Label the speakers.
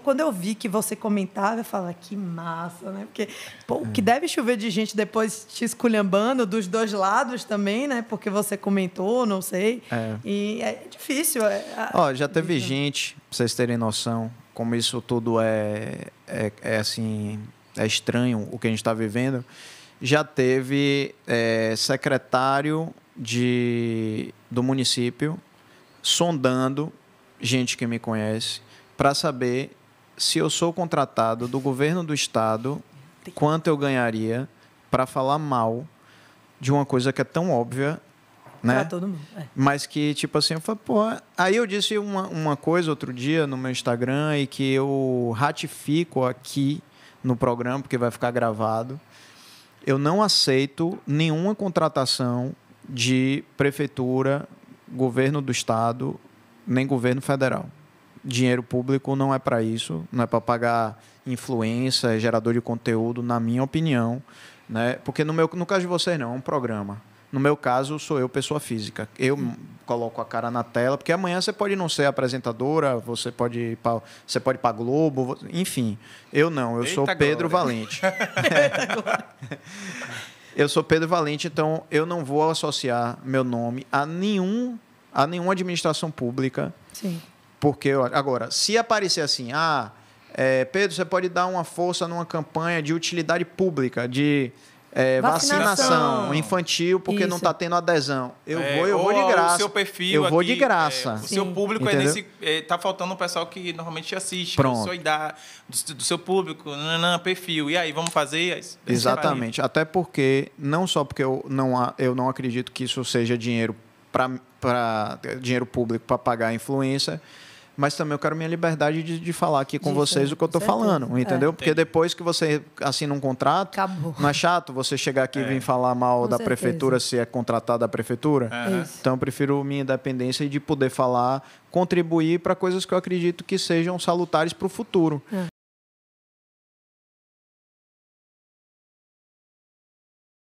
Speaker 1: Quando eu vi que você comentava, eu falava, que massa, né? Porque pô, é. que deve chover de gente depois te esculhambando dos dois lados também, né? Porque você comentou, não sei. É. E é difícil. É, Ó, já teve então. gente, pra vocês terem noção, como isso tudo é, é, é assim, é estranho o que a gente está vivendo. Já teve é, secretário de, do município sondando gente que me conhece para saber se eu sou contratado do governo do estado, quanto eu ganharia para falar mal de uma coisa que é tão óbvia, né? Pra todo mundo. É. Mas que, tipo assim, eu falo, pô. Aí eu disse uma, uma coisa outro dia no meu Instagram e que eu ratifico aqui no programa, porque vai ficar gravado. Eu não aceito nenhuma contratação de prefeitura, governo do estado, nem governo federal dinheiro público não é para isso, não é para pagar influência, é gerador de conteúdo, na minha opinião. Né? Porque no, meu, no caso de vocês, não, é um programa. No meu caso, sou eu, pessoa física. Eu hum. coloco a cara na tela, porque amanhã você pode não ser apresentadora, você pode ir para, você pode ir para Globo, enfim. Eu não, eu Eita sou Pedro glória. Valente. eu sou Pedro Valente, então eu não vou associar meu nome a nenhum a nenhuma administração pública. Sim. Porque, agora, se aparecer assim, ah, é, Pedro, você pode dar uma força numa campanha de utilidade pública, de é, vacinação. vacinação. infantil, porque Isso. não está tendo adesão. Eu é, vou, eu vou de é, graça. O seu perfil eu aqui, vou de graça. o seu público é nesse. Está é, faltando o pessoal que normalmente assiste, é Pronto. Sua idade, do, do, seu público, nanã, perfil. E aí, vamos fazer? Exatamente. Até porque, não só porque eu não, eu não acredito que isso seja dinheiro para dinheiro público para pagar a influência mas também eu quero minha liberdade de, de falar aqui com vocês o que eu estou falando, é. entendeu? É. Porque depois que você assina um contrato, Acabou. não é chato você chegar aqui é. e vir falar mal com da certeza. prefeitura se é contratado da prefeitura? É. Então eu prefiro minha independência de poder falar, contribuir para coisas que eu acredito que sejam salutares para o futuro. É.